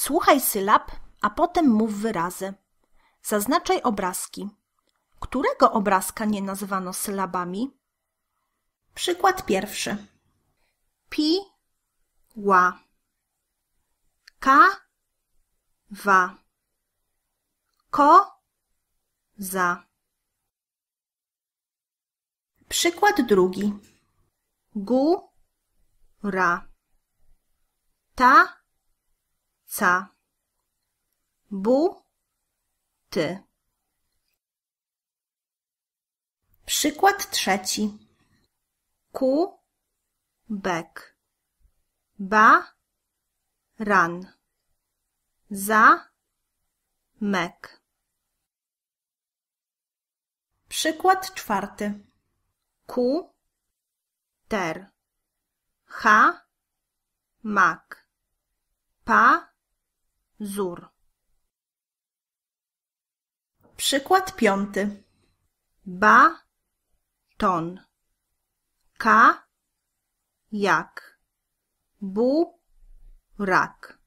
Słuchaj sylab, a potem mów wyrazy. Zaznaczaj obrazki. Którego obrazka nie nazwano sylabami? Przykład pierwszy. Pi, ła. Ka, wa. Ko, za. Przykład drugi. Gu, ra. Ta, ca bu ty Przykład trzeci. Ku bek. Ba ran. Za mek. Przykład czwarty. Ku ter. Ha mak. Pa Zur. Przykład piąty. Ba ton. Ka jak. Bu rak.